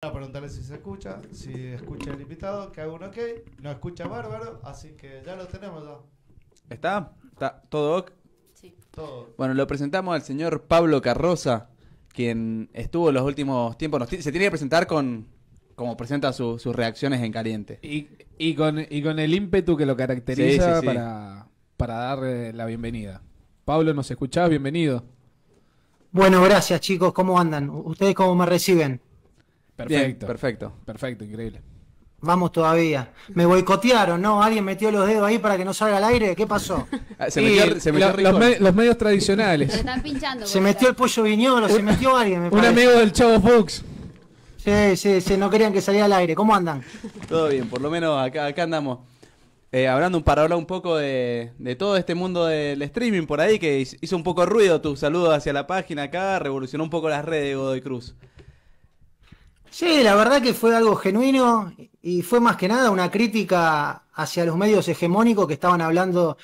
a preguntarle si se escucha, si escucha el invitado, que haga un ok, no escucha bárbaro, así que ya lo tenemos ya. ¿Está? ¿Está todo ok? Sí. Todo. Bueno, lo presentamos al señor Pablo Carroza, quien estuvo los últimos tiempos, se tiene que presentar con como presenta sus reacciones en caliente. Y, con, y con el ímpetu que lo caracteriza Para, para dar eh, la bienvenida. Pablo, ¿nos escuchás? Bienvenido. Bueno, gracias chicos, ¿cómo andan? ¿Ustedes cómo me reciben? Perfecto. perfecto. Perfecto, increíble. Vamos todavía. Me boicotearon, ¿no? Alguien metió los dedos ahí para que no salga al aire. ¿Qué pasó? Ah, se metió, los, medios tradicionales. Se metió el pollo viñolo, se metió alguien. un amigo del Chavo Fox. Sí, sí, no querían que saliera al aire. ¿Cómo andan? Todo bien, por lo menos acá, andamos. Eh, hablando para hablar un poco de, de, todo este mundo del streaming por ahí, que hizo un poco ruido tu saludo hacia la página acá, revolucionó un poco las redes de Godoy Cruz. Sí, la verdad que fue algo genuino y fue más que nada una crítica hacia los medios hegemónicos que estaban hablando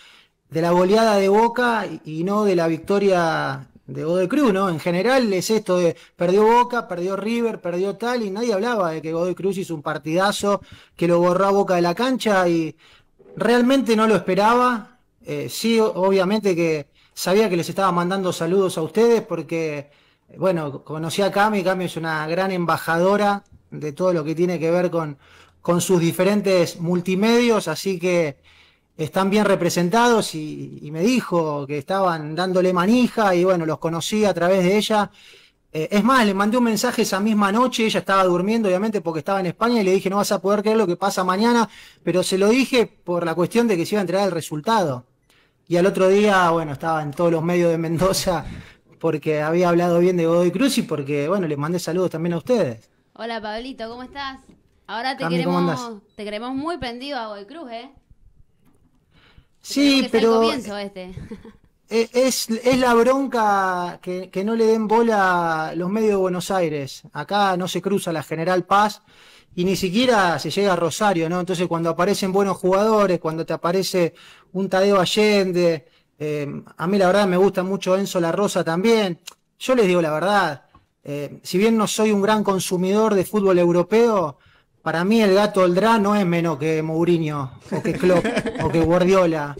de la goleada de Boca y no de la victoria de Godoy Cruz, ¿no? En general es esto de perdió Boca, perdió River, perdió tal y nadie hablaba de que Godoy Cruz hizo un partidazo que lo borró a Boca de la cancha y realmente no lo esperaba. Eh, sí, obviamente que sabía que les estaba mandando saludos a ustedes porque bueno, conocí a Cami, Cami es una gran embajadora de todo lo que tiene que ver con, sus diferentes multimedios, así que están bien representados y, me dijo que estaban dándole manija y bueno, los conocí a través de ella. Eh, es más, le mandé un mensaje esa misma noche, ella estaba durmiendo obviamente porque estaba en España y le dije no vas a poder creer lo que pasa mañana, pero se lo dije por la cuestión de que se iba a entregar el resultado. Y al otro día, bueno, estaba en todos los medios de Mendoza porque había hablado bien de Godoy Cruz y porque, bueno, les mandé saludos también a ustedes. Hola, Pablito, ¿cómo estás? Ahora te, queremos, te queremos muy prendido a Godoy Cruz, ¿eh? Sí, pero... Comienzo este. E-, es, es, la bronca que, que, no le den bola los medios de Buenos Aires. Acá no se cruza la General Paz y ni siquiera se llega a Rosario, ¿no? Entonces cuando aparecen buenos jugadores, cuando te aparece un Tadeo Allende, eh, a mí la verdad me gusta mucho Enzo La Rosa también. Yo les digo la verdad, eh, si bien no soy un gran consumidor de fútbol europeo, para mí el gato Oldra no es menos que Mourinho o que Klopp o que Guardiola.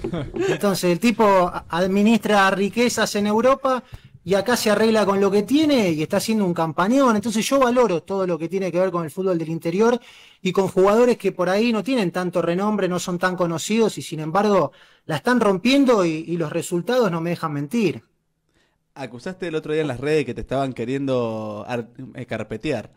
Entonces el tipo administra riquezas en Europa y acá se arregla con lo que tiene y está haciendo un campañón. Entonces yo valoro todo lo que tiene que ver con el fútbol del interior y con jugadores que por ahí no tienen tanto renombre, no son tan conocidos y sin embargo la están rompiendo y, los resultados no me dejan mentir. Acusaste el otro día en las redes que te estaban queriendo eh, carpetear.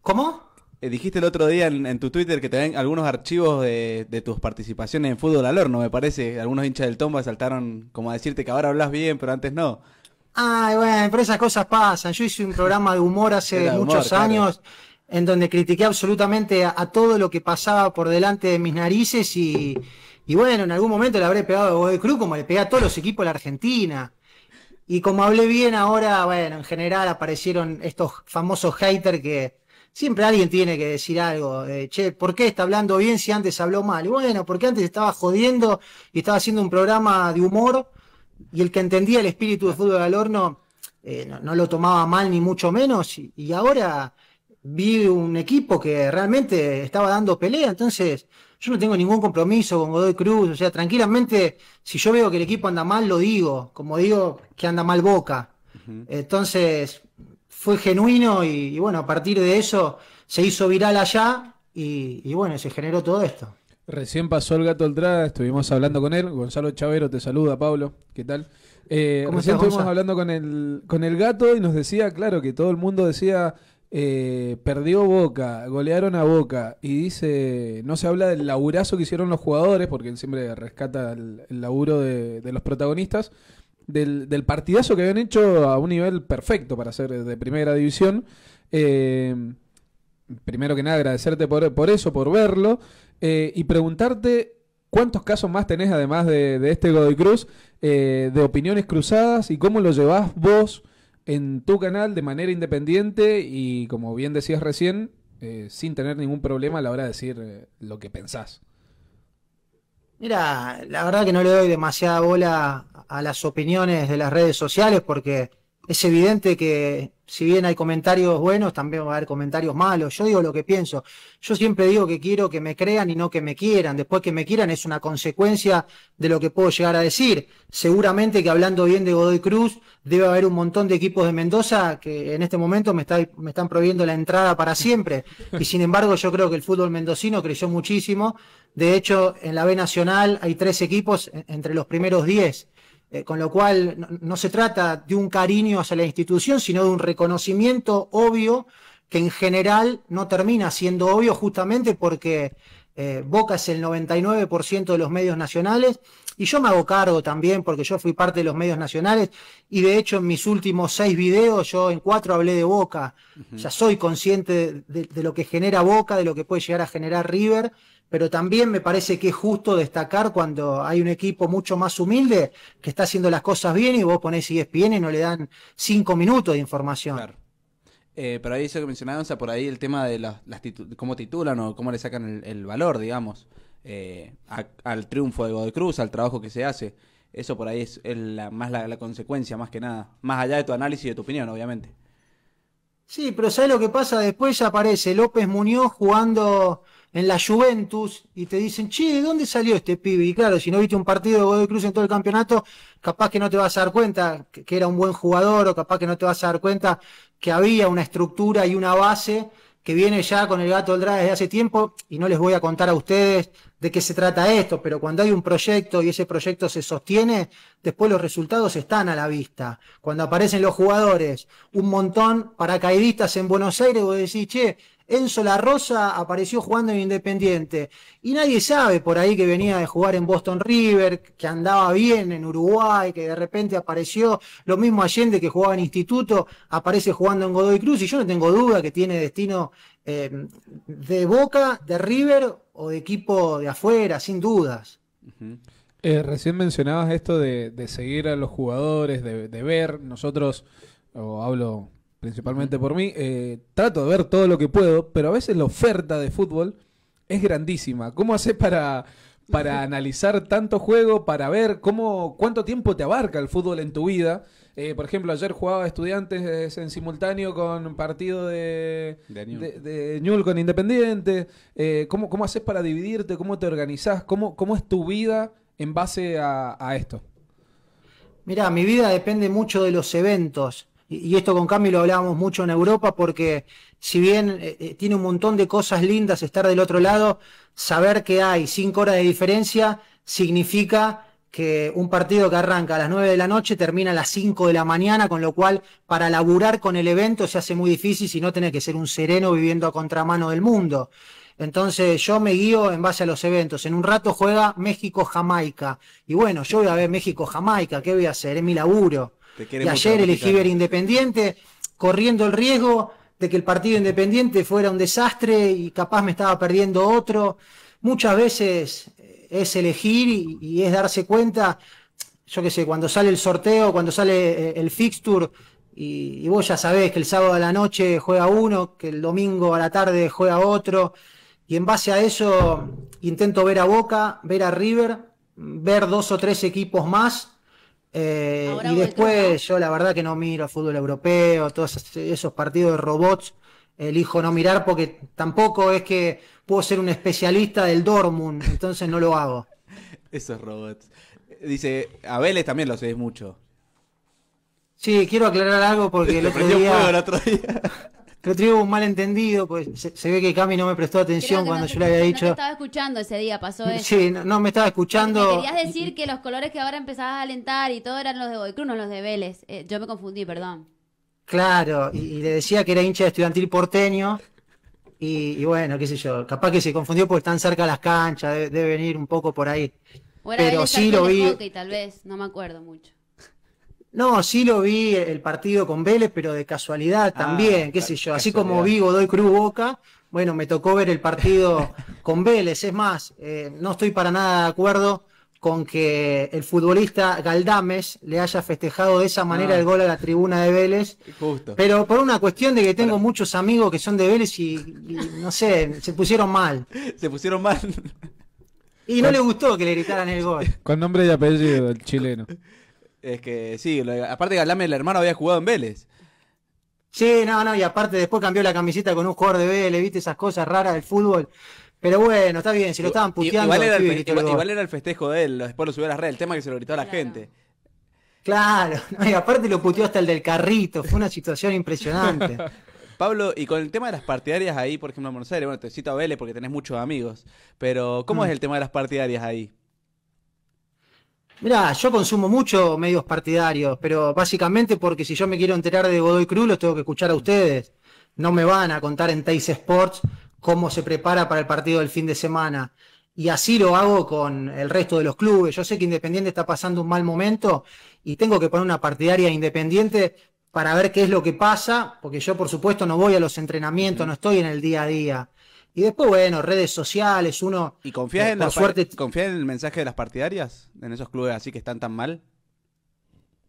¿Cómo? Eh, dijiste el otro día en, tu Twitter que te ven algunos archivos de, tus participaciones en fútbol al horno, me parece. Algunos hinchas del Tomba saltaron como a decirte que ahora hablas bien, pero antes no. Ay, bueno, pero esas cosas pasan. Yo hice un programa de humor hace muchos años en donde critiqué absolutamente a, todo lo que pasaba por delante de mis narices y, bueno, en algún momento le habré pegado a Godoy Cruz como le pegué a todos los equipos de la Argentina. Y como hablé bien ahora, bueno, en general aparecieron estos famosos haters que Siempre alguien tiene que decir algo, che, ¿por qué está hablando bien si antes habló mal? Y bueno, porque antes estaba jodiendo y estaba haciendo un programa de humor y el que entendía el espíritu de fútbol al horno eh, no, lo tomaba mal ni mucho menos y, y ahora vi un equipo que realmente estaba dando pelea, entonces yo no tengo ningún compromiso con Godoy Cruz, o sea, tranquilamente, si yo veo que el equipo anda mal, lo digo, como digo que anda mal Boca. Entonces, fue genuino y, bueno, a partir de eso se hizo viral allá y, bueno, se generó todo esto. Recién pasó el gato Oltrada, estuvimos hablando con él. Gonzalo Chavero te saluda, Pablo. ¿Qué tal? Eh, recién estuvimos hablando con el, con el gato y nos decía, claro, que todo el mundo decía, eh, perdió Boca, golearon a Boca. Y dice, no se habla del laburazo que hicieron los jugadores, porque él siempre rescata el, laburo de los protagonistas del, partidazo que habían hecho a un nivel perfecto para ser de primera división. Eh, primero que nada, agradecerte por, por eso, por verlo, eh, y preguntarte cuántos casos más tenés, además de, este Godoy Cruz, eh, de opiniones cruzadas y cómo lo llevas vos en tu canal de manera independiente y, como bien decías recién, sin tener ningún problema a la hora de decir lo que pensás. Mira, la verdad que no le doy demasiada bola a las opiniones de las redes sociales porque es evidente que si bien hay comentarios buenos, también va a haber comentarios malos. Yo digo lo que pienso. Yo siempre digo que quiero que me crean y no que me quieran. Después que me quieran es una consecuencia de lo que puedo llegar a decir. Seguramente que hablando bien de Godoy Cruz, debe haber un montón de equipos de Mendoza que en este momento me, está, me están prohibiendo la entrada para siempre. Y sin embargo, yo creo que el fútbol mendocino creció muchísimo. De hecho, en la B Nacional hay tres equipos entre los primeros diez. Eh, con lo cual, no, se trata de un cariño hacia la institución, sino de un reconocimiento obvio que en general no termina siendo obvio justamente porque eh, Boca es el 99% de los medios nacionales y yo me hago cargo también porque yo fui parte de los medios nacionales y de hecho en mis últimos seis videos, yo en cuatro hablé de Boca. O sea, soy consciente de, lo que genera Boca, de lo que puede llegar a generar River, pero también me parece que es justo destacar cuando hay un equipo mucho más humilde que está haciendo las cosas bien y vos ponés ESPN y no le dan cinco minutos de información. Eh, pero ahí eso que mencionabas, o por ahí el tema de la, cómo titulan o cómo le sacan el valor, digamos. Eh, al triunfo de Cruz, al trabajo que se hace. Eso por ahí es, la, más la, consecuencia, más que nada. Más allá de tu análisis y de tu opinión, obviamente. Sí, pero ¿sabes lo que pasa? Después aparece López Muñoz jugando en la Juventus y te dicen, che, ¿de dónde salió este pibe? Y claro, si no viste un partido de Godoy Cruz en todo el campeonato, capaz que no te vas a dar cuenta que era un buen jugador o capaz que no te vas a dar cuenta que había una estructura y una base que viene ya con el gato al drag desde hace tiempo y no les voy a contar a ustedes de qué se trata esto, pero cuando hay un proyecto y ese proyecto se sostiene, después los resultados están a la vista. Cuando aparecen los jugadores, un montón paracaidistas en Buenos Aires, vos decís, che, Enzo Larrosa Rosa apareció jugando en Independiente y nadie sabe por ahí que venía de jugar en Boston River, que andaba bien en Uruguay, que de repente apareció, lo mismo Allende que jugaba en Instituto, aparece jugando en Godoy Cruz y yo no tengo duda que tiene destino eh, de Boca, de River o de equipo de afuera, sin dudas. Eh, recién mencionabas esto de, seguir a los jugadores, de, de ver, nosotros, o hablo principalmente por mí, eh, trato de ver todo lo que puedo, pero a veces la oferta de fútbol es grandísima. ¿Cómo haces para, para analizar tanto juego, para ver cómo, cuánto tiempo te abarca el fútbol en tu vida? Eh, por ejemplo, ayer jugaba estudiantes en simultáneo con partido de, con Independiente. Eh, ¿Cómo, haces para dividirte? ¿Cómo te organizás? ¿Cómo, cómo es tu vida en base a, a esto? Mira, mi vida depende mucho de los eventos y esto con Cami lo hablábamos mucho en Europa, porque si bien eh, eh, tiene un montón de cosas lindas estar del otro lado, saber que hay cinco horas de diferencia significa que un partido que arranca a las nueve de la noche termina a las cinco de la mañana, con lo cual para laburar con el evento se hace muy difícil si no tenés que ser un sereno viviendo a contramano del mundo. Entonces yo me guío en base a los eventos. En un rato juega México-Jamaica. Y bueno, yo voy a ver México-Jamaica, ¿qué voy a hacer? Es mi laburo y ayer elegí ver Independiente, corriendo el riesgo de que el partido Independiente fuera un desastre y capaz me estaba perdiendo otro. Muchas veces eh, es elegir y, es darse cuenta, yo qué sé, cuando sale el sorteo, cuando sale eh, el fixture, y, y, vos ya sabés que el sábado a la noche juega uno, que el domingo a la tarde juega otro, y en base a eso intento ver a Boca, ver a River, ver dos o tres equipos más eh, y después yo la verdad que no miro fútbol europeo, todos esos, partidos de robots, elijo no mirar porque tampoco es que puedo ser un especialista del Dortmund, entonces no lo hago. esos robots. Dice, a Vélez también lo sé mucho. Sí, quiero aclarar algo porque el otro día. que hubo un malentendido, pues se, ve que Cami no me prestó atención cuando yo le había dicho. No estaba escuchando ese día, pasó eso. Sí, no, me estaba escuchando. querías decir que los colores que ahora empezabas a alentar y todo eran los de Boycruz, no los de Vélez. Eh, yo me confundí, perdón. Claro, y, le decía que era hincha de estudiantil porteño. Y, bueno, qué sé yo, capaz que se confundió porque están cerca las canchas, debe, venir un poco por ahí. Pero sí lo vi. tal vez, no me acuerdo mucho. No, sí lo vi el partido con Vélez, pero de casualidad ah, también, qué sé yo. Así como vivo doy Cruz Boca, bueno, me tocó ver el partido con Vélez. Es más, eh, no estoy para nada de acuerdo con que el futbolista Galdames le haya festejado de esa manera ah. el gol a la tribuna de Vélez. Justo. Pero por una cuestión de que tengo muchos amigos que son de Vélez y, y, no sé, se pusieron mal. Se pusieron mal. Y no le gustó que le gritaran el gol. Con nombre y apellido, el chileno. Es que sí, aparte Galame, el hermano, había jugado en Vélez. Sí, no, no, y aparte después cambió la camiseta con un jugador de Vélez, viste esas cosas raras del fútbol. Pero bueno, está bien, se lo estaban puteando. Igual era, el, festejo de él, después lo subió a la red, el tema que se lo gritó a la gente. Claro, y aparte lo puteó hasta el del carrito, fue una situación impresionante. Pablo, y con el tema de las partidarias ahí, por ejemplo, en Buenos bueno, te cito a Vélez porque tenés muchos amigos, pero ¿cómo mm. es el tema de las partidarias ahí? Mira, yo consumo mucho medios partidarios, pero básicamente porque si yo me quiero enterar de Godoy Cruz, los tengo que escuchar a ustedes. No me van a contar en Tays Sports cómo se prepara para el partido del fin de semana. Y así lo hago con el resto de los clubes. Yo sé que Independiente está pasando un mal momento y tengo que poner una partidaria independiente para ver qué es lo que pasa, porque yo por supuesto no voy a los entrenamientos, no estoy en el día a día. Y después, bueno, redes sociales, uno. ¿Y confías, eh, en, la suerte, confía en el mensaje de las partidarias? ¿En esos clubes así que están tan mal?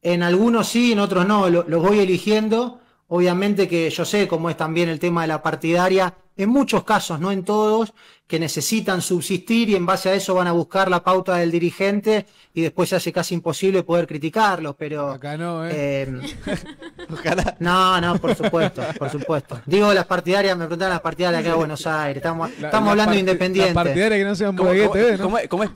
En algunos sí, en otros no. Lo, los voy eligiendo Obviamente que yo sé cómo es también el tema de la partidaria, en muchos casos, no en todos, que necesitan subsistir y en base a eso van a buscar la pauta del dirigente y después se hace casi imposible poder criticarlos, pero... Acá no, ¿eh? eh Ojalá. No, no, por supuesto, por supuesto. Digo las partidarias, me preguntan las partidarias acá de Buenos Aires, estamos, hablando de independientes. partidarias que no sean ¿Cómo, ¿eh? cómo, cómo es, ¿Cómo es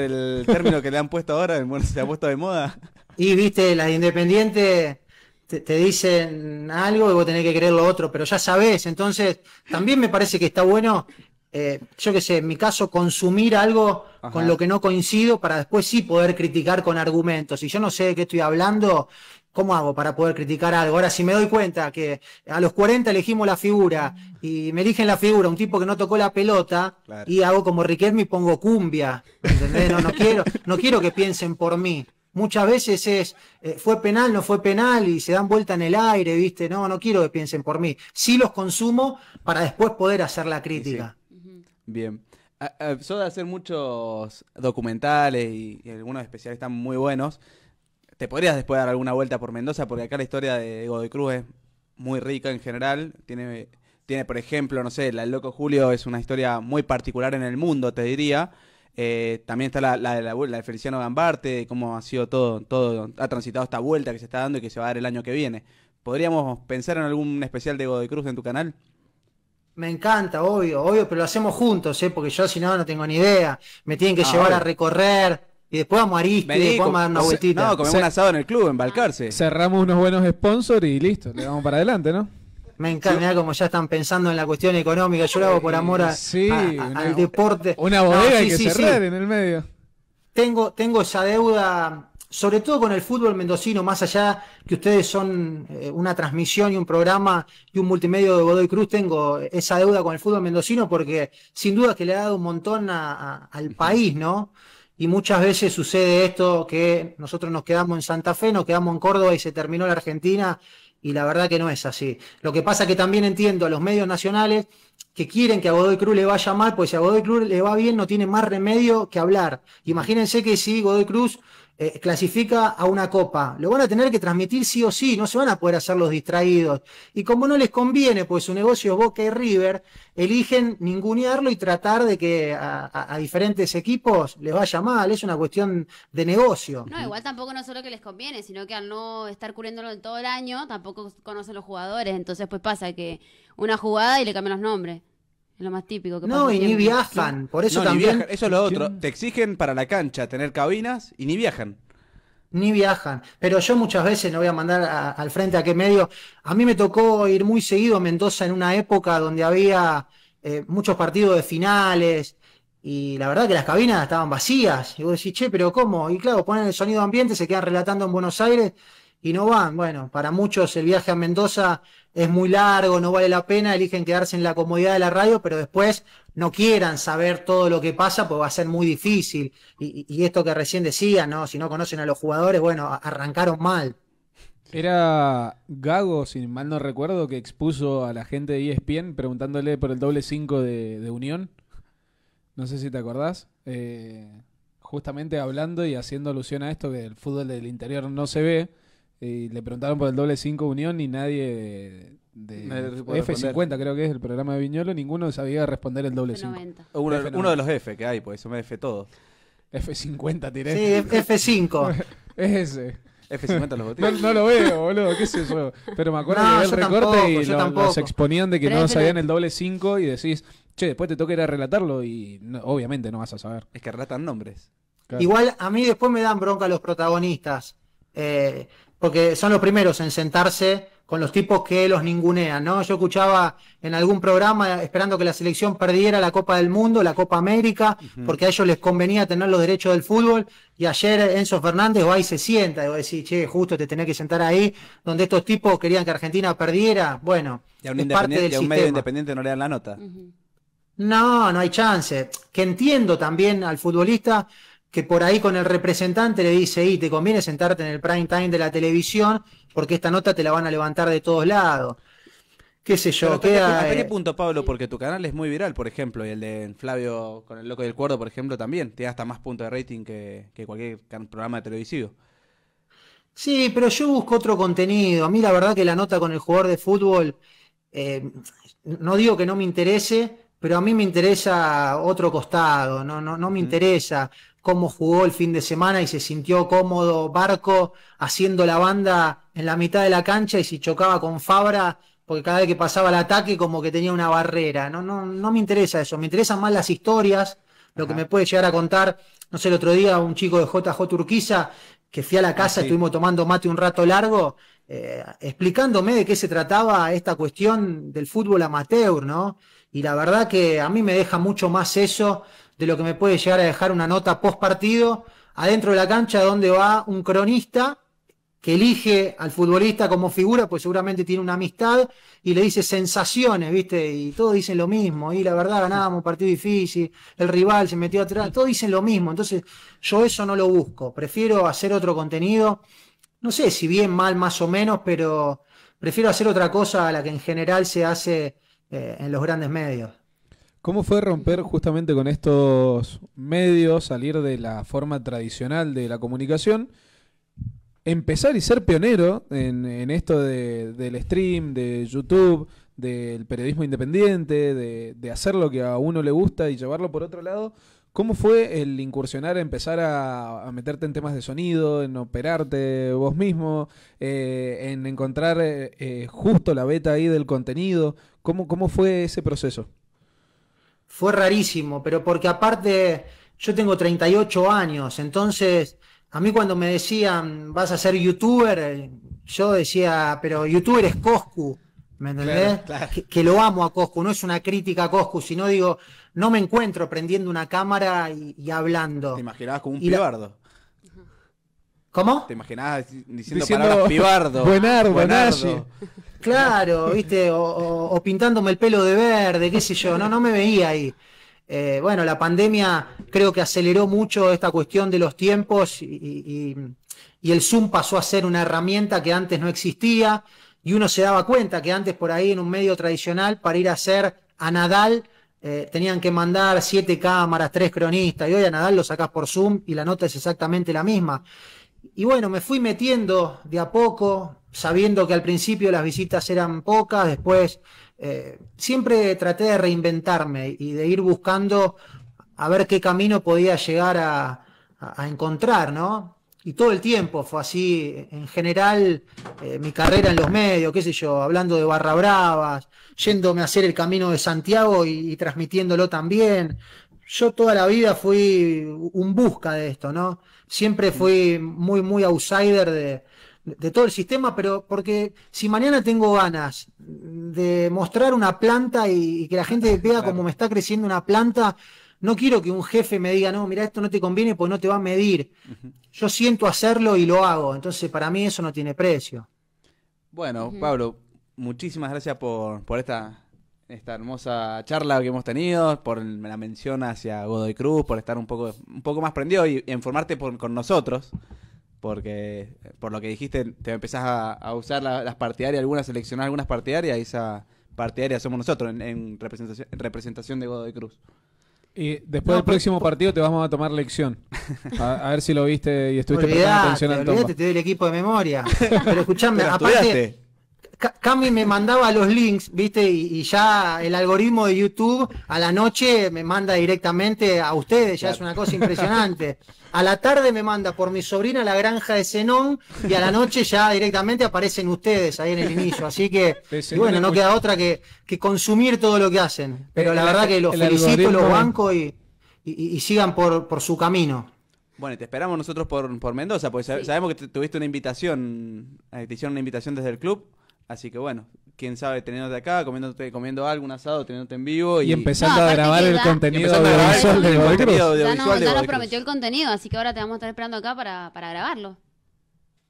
el término que le han puesto ahora, se ha puesto de moda? Y viste, las independientes te, dicen algo y vos tenés que creer lo otro, pero ya sabés. Entonces, también me parece que está bueno, eh, yo qué sé, en mi caso, consumir algo con lo que no coincido para después sí poder criticar con argumentos. Si yo no sé de qué estoy hablando, ¿cómo hago para poder criticar algo? Ahora, si me doy cuenta que a los 40 elegimos la figura y me eligen la figura un tipo que no tocó la pelota y hago como Riquelme y pongo cumbia, no, quiero, no quiero que piensen por mí muchas veces es, eh, fue penal, no fue penal y se dan vuelta en el aire, ¿viste? No, no quiero que piensen por mí. Sí los consumo para después poder hacer la crítica. Bien. A, ah, ah, de hacer muchos documentales y, algunos especiales están muy buenos. Te podrías después dar alguna vuelta por Mendoza, porque acá la historia de Godoy Cruz es muy rica en general. Tiene, tiene, por ejemplo, no sé, La Loco Julio es una historia muy particular en el mundo, te diría. Eh, también está la, la, la, de Feliciano Gambarte, cómo ha sido todo, todo, ha transitado esta vuelta que se está dando y que se va a dar el año que viene. ¿Podríamos pensar en algún especial de Godoy Cruz en tu canal? Me encanta, obvio, obvio, pero lo hacemos juntos, ¿eh? porque yo si no, no tengo ni idea. Me tienen que ah, llevar a recorrer, y después vamos a ir después vamos a dar una vueltita. No, comemos un asado en el club, embalcarse. Cerramos unos buenos sponsors y listo, le vamos para adelante, ¿no? Me encanta, como ya están pensando en la cuestión económica. Yo lo hago por amor a, eh, sí, al deporte. Una bodega y sí, hay en el medio. Tengo, tengo esa deuda, sobre todo con el fútbol mendocino, más allá que ustedes son eh, una transmisión y un programa y un multimedio de Godoy Cruz, tengo esa deuda con el fútbol mendocino porque sin duda que le ha dado un montón al país, ¿no? y muchas veces sucede esto que nosotros nos quedamos en Santa Fe, nos quedamos en Córdoba y se terminó la Argentina y la verdad que no es así. Lo que pasa que también entiendo a los medios nacionales que quieren que a Godoy Cruz le vaya mal, pues si a Godoy Cruz le va bien no tiene más remedio que hablar. Imagínense que si Godoy Cruz eh, clasifica a una copa, lo van a tener que transmitir sí o sí, no se van a poder hacer los distraídos. Y como no les conviene, pues su negocio Boca y River, eligen ningunearlo y tratar de que a, diferentes equipos les vaya mal, es una cuestión de negocio. No, igual tampoco no solo que les conviene, sino que al no estar cubriéndolo todo el año, tampoco conocen los jugadores, entonces pues pasa que una jugada y le cambian los nombres. Es lo más típico que No, y ni viajan. Por eso también. Eso es lo otro. Te exigen para la cancha tener cabinas y ni viajan. ni viajan. Pero yo muchas veces, no voy a mandar al frente a qué medio, a mí me tocó ir muy seguido a Mendoza en una época donde había eh, muchos partidos de finales y la verdad que las cabinas estaban vacías. Y vos decís, che, pero ¿cómo? Y claro, ponen el sonido ambiente, se quedan relatando en Buenos Aires y no van. Bueno, para muchos el viaje a Mendoza es muy largo, no vale la pena, eligen quedarse en la comodidad de la radio, pero después no quieran saber todo lo que pasa, pues va a ser muy difícil. Y, esto que recién decía, ¿no? Si no conocen a los jugadores, bueno, arrancaron mal. Era Gago, si mal no recuerdo, que expuso a la gente de ESPN preguntándole por el doble 5 de, Unión. No sé si te acordás. Eh, justamente hablando y haciendo alusión a esto, que el fútbol del interior no se ve. Y le preguntaron por el doble 5 Unión y nadie de, F50 creo que es el programa de Viñolo, ninguno sabía responder el doble 5. Uno, de los F que hay, pues eso me F todo. F50 tiré. Sí, F5. es ese. F50 los botines. No, lo veo, boludo, qué sé yo. Pero me acuerdo que que el recorte y los exponían de que no sabían el doble 5 y decís, che, después te toca ir a relatarlo y obviamente no vas a saber. Es que relatan nombres. Igual a mí después me dan bronca los protagonistas. Eh, porque son los primeros en sentarse con los tipos que los ningunean, ¿no? Yo escuchaba en algún programa esperando que la selección perdiera la Copa del Mundo, la Copa América, porque a ellos les convenía tener los derechos del fútbol, y ayer Enzo Fernández va y se sienta, y va a decir, che, justo te tenés que sentar ahí, donde estos tipos querían que Argentina perdiera, bueno, parte del medio independiente no le dan la nota. No, no hay chance. Que entiendo también al futbolista, que por ahí con el representante le dice, y te conviene sentarte en el prime time de la televisión porque esta nota te la van a levantar de todos lados. Qué sé yo. qué eh, punto, Pablo? Porque tu canal es muy viral, por ejemplo, y el de Flavio con el Loco del Cuerdo, por ejemplo, también te da hasta más puntos de rating que, cualquier programa de televisivo. Sí, pero yo busco otro contenido. A mí la verdad que la nota con el jugador de fútbol, eh, no digo que no me interese, pero a mí me interesa otro costado, no, no, no me interesa cómo jugó el fin de semana y se sintió cómodo Barco haciendo la banda en la mitad de la cancha y si chocaba con Fabra, porque cada vez que pasaba el ataque como que tenía una barrera. No, no, no me interesa eso, me interesan más las historias, lo que me puede llegar a contar, no sé, el otro día un chico de JJ Turquiza, que fui a la casa, ah, estuvimos tomando mate un rato largo, eh, explicándome de qué se trataba esta cuestión del fútbol amateur, ¿no? Y la verdad que a mí me deja mucho más eso de lo que me puede llegar a dejar una nota post partido adentro de la cancha donde va un cronista que elige al futbolista como figura, pues seguramente tiene una amistad y le dice sensaciones, ¿viste? Y todos dicen lo mismo, y la verdad ganábamos, partido difícil, el rival se metió atrás, todos dicen lo mismo, entonces yo eso no lo busco, prefiero hacer otro contenido, no sé si bien, mal, más o menos, pero prefiero hacer otra cosa a la que en general se hace eh, en los grandes medios. ¿Cómo fue romper justamente con estos medios, salir de la forma tradicional de la comunicación, empezar y ser pionero en, esto del stream, de YouTube, del periodismo independiente, de, hacer lo que a uno le gusta y llevarlo por otro lado? ¿Cómo fue el incursionar, empezar a, meterte en temas de sonido, en operarte vos mismo, eh, en encontrar eh, eh, justo la beta ahí del contenido? ¿Cómo, cómo fue ese proceso? fue rarísimo, pero porque aparte yo tengo 38 años, entonces a mí cuando me decían, vas a ser youtuber, yo decía, pero youtuber es Coscu, ¿me entendés? Que, lo amo a Coscu, no es una crítica a Coscu, sino digo, no me encuentro prendiendo una cámara y, hablando. Te imaginabas como un pibardo. ¿Cómo? Te imaginabas diciendo, diciendo palabras pibardo. Buenardo, buenardo. Claro, viste, o, pintándome el pelo de verde, qué sé yo, no, no me veía ahí. Eh, bueno, la pandemia creo que aceleró mucho esta cuestión de los tiempos y, el Zoom pasó a ser una herramienta que antes no existía y uno se daba cuenta que antes por ahí en un medio tradicional para ir a hacer a Nadal eh, tenían que mandar siete cámaras, tres cronistas y hoy a Nadal lo sacas por Zoom y la nota es exactamente la misma. Y bueno, me fui metiendo de a poco, sabiendo que al principio las visitas eran pocas, después eh, siempre traté de reinventarme y de ir buscando a ver qué camino podía llegar a, a encontrar, ¿no? Y todo el tiempo fue así, en general, eh, mi carrera en los medios, qué sé yo, hablando de barra bravas, yéndome a hacer el camino de Santiago y transmitiéndolo también. Yo toda la vida fui un busca de esto, ¿no? Siempre fui muy, muy outsider de, de todo el sistema, pero porque si mañana tengo ganas de mostrar una planta y, que la gente vea como cómo me está creciendo una planta, no quiero que un jefe me diga, no, mira, esto no te conviene porque no te va a medir. Yo siento hacerlo y lo hago, entonces para mí eso no tiene precio. Bueno, Pablo, muchísimas gracias por, por esta, esta hermosa charla que hemos tenido, por la mención hacia Godoy Cruz, por estar un poco, un poco más prendido y informarte con nosotros porque por lo que dijiste, te empezás a, usar las partidarias, algunas seleccionás algunas partidarias, y esa partidaria somos nosotros en, representación, de Godoy Cruz. Y después del próximo partido te vamos a tomar lección. A, ver si lo viste y estuviste prestando atención al Te te doy el equipo de memoria. Pero escuchame, aparte, Cami me mandaba los links, ¿viste? Y, ya el algoritmo de YouTube a la noche me manda directamente a ustedes, ya es una cosa impresionante. A la tarde me manda por mi sobrina a la granja de Zenón y a la noche ya directamente aparecen ustedes ahí en el inicio. Así que, bueno, no queda otra que, consumir todo lo que hacen. Pero la verdad que los felicito, los banco y, sigan por, su camino. Bueno, y te esperamos nosotros por, Mendoza, porque sabemos que tuviste una invitación, eh, te hicieron una invitación desde el club. Así que bueno, quién sabe, teniéndote acá, comiéndote, comiendo algo, un asado, teniéndote en vivo y, empezando a grabar el contenido de Ya, nos prometió el contenido, así que ahora te vamos a estar esperando acá para, para grabarlo.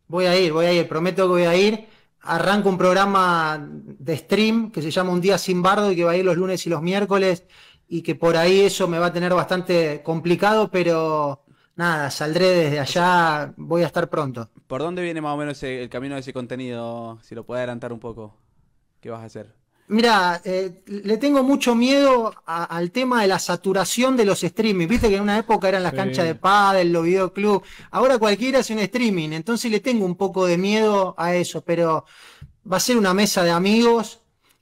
Voy a ir, voy a ir, prometo que voy a ir. Arranco un programa de stream que se llama Un Día Sin Bardo y que va a ir los lunes y los miércoles y que por ahí eso me va a tener bastante complicado, pero nada, saldré desde allá, voy a estar pronto. ¿Por dónde viene más o menos el camino de ese contenido? Si lo puedes adelantar un poco, ¿qué vas a hacer? Mira, eh, le tengo mucho miedo al tema de la saturación de los streamings. Viste que en una época eran las canchas de pádel, los videoclubs. Ahora cualquiera hace un streaming, entonces le tengo un poco de miedo a eso. Pero va a ser una mesa de amigos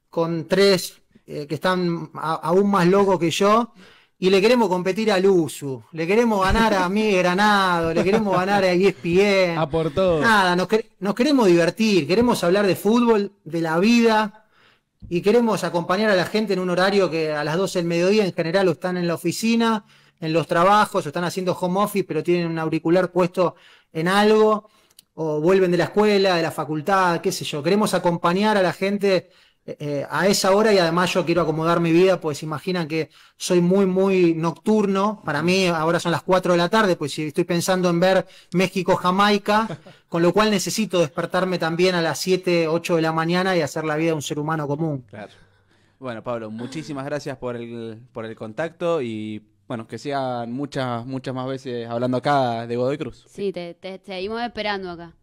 con tres eh, que están aún más locos que yo y le queremos competir al USU, le queremos ganar a Miguel Granado, le queremos ganar a ESPN. A por todo. Nada, nos, queremos divertir, queremos hablar de fútbol, de la vida y queremos acompañar a la gente en un horario que a las 12 del mediodía en general o están en la oficina, en los trabajos, o están haciendo home office, pero tienen un auricular puesto en algo, o vuelven de la escuela, de la facultad, qué sé yo. Queremos acompañar a la gente eh, eh, a esa hora y además yo quiero acomodar mi vida, pues imaginan que soy muy, muy nocturno. Para mí ahora son las 4 de la tarde, pues si estoy pensando en ver México-Jamaica, con lo cual necesito despertarme también a las 7, 8 de la mañana y hacer la vida de un ser humano común. Bueno, Pablo, muchísimas gracias por el, por el contacto y bueno, que sean muchas, muchas más veces hablando acá de Godoy Cruz. Sí, te, te seguimos esperando acá.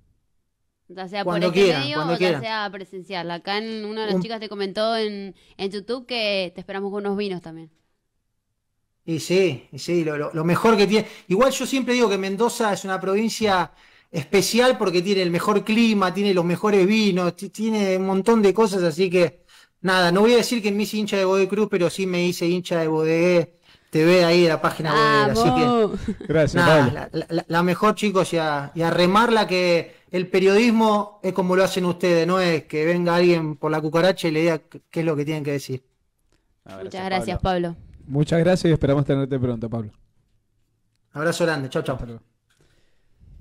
Ya sea por el este medio o ya sea presencial. Acá en una de las chicas te comentó en, YouTube que te esperamos con unos vinos también. Y sí, sí, lo, mejor que tiene. Igual yo siempre digo que Mendoza es una provincia especial porque tiene el mejor clima, tiene los mejores vinos, tiene un montón de cosas, así que nada, no voy a decir que me hice hincha de Bodecruz, pero sí me hice hincha de Te TV ahí de la página ah, Así que, Gracias, la, mejor, chicos, ya y a remarla que el periodismo es como lo hacen ustedes, no es que venga alguien por la cucaracha y le diga qué es lo que tienen que decir. Muchas gracias, Pablo. Pablo. Muchas gracias y esperamos tenerte pronto, Pablo. Abrazo grande, chao, chao.